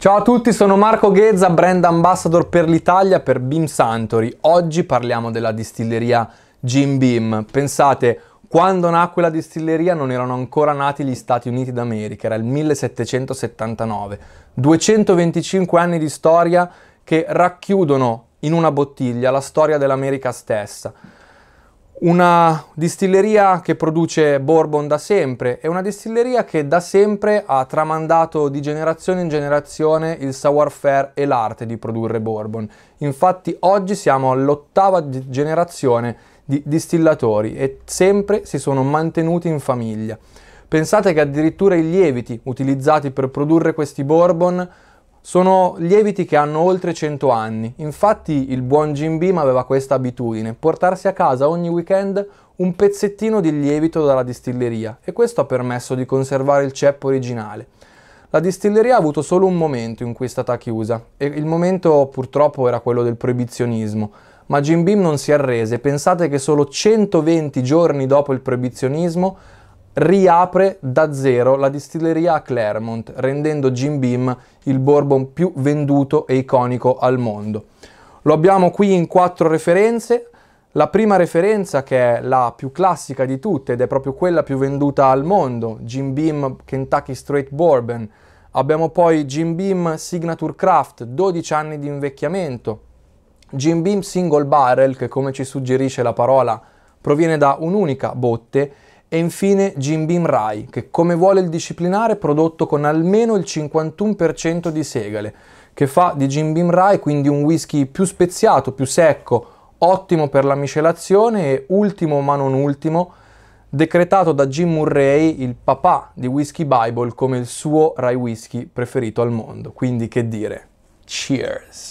Ciao a tutti, sono Marco Ghezza, brand ambassador per l'Italia per Beam Santori. Oggi parliamo della distilleria Jim Beam. Pensate, quando nacque la distilleria non erano ancora nati gli Stati Uniti d'America, era il 1779. 225 anni di storia che racchiudono in una bottiglia la storia dell'America stessa una distilleria che produce Bourbon da sempre, è una distilleria che da sempre ha tramandato di generazione in generazione il savoir-faire e l'arte di produrre Bourbon. Infatti oggi siamo all'ottava generazione di distillatori e sempre si sono mantenuti in famiglia. Pensate che addirittura i lieviti utilizzati per produrre questi Bourbon sono lieviti che hanno oltre 100 anni, infatti il buon Jim Beam aveva questa abitudine, portarsi a casa ogni weekend un pezzettino di lievito dalla distilleria e questo ha permesso di conservare il ceppo originale. La distilleria ha avuto solo un momento in cui è stata chiusa e il momento purtroppo era quello del proibizionismo, ma Jim Beam non si arrese, pensate che solo 120 giorni dopo il proibizionismo riapre da zero la distilleria a Claremont, rendendo Jim Beam il bourbon più venduto e iconico al mondo. Lo abbiamo qui in quattro referenze. La prima referenza, che è la più classica di tutte ed è proprio quella più venduta al mondo, Jim Beam Kentucky Straight Bourbon. Abbiamo poi Jim Beam Signature Craft, 12 anni di invecchiamento. Jim Beam Single Barrel, che come ci suggerisce la parola, proviene da un'unica botte e infine Jim Beam Rai, che come vuole il disciplinare è prodotto con almeno il 51% di segale, che fa di Jim Beam Rai quindi un whisky più speziato, più secco, ottimo per la miscelazione e ultimo ma non ultimo, decretato da Jim Murray, il papà di Whisky Bible, come il suo Rai Whisky preferito al mondo. Quindi che dire, cheers!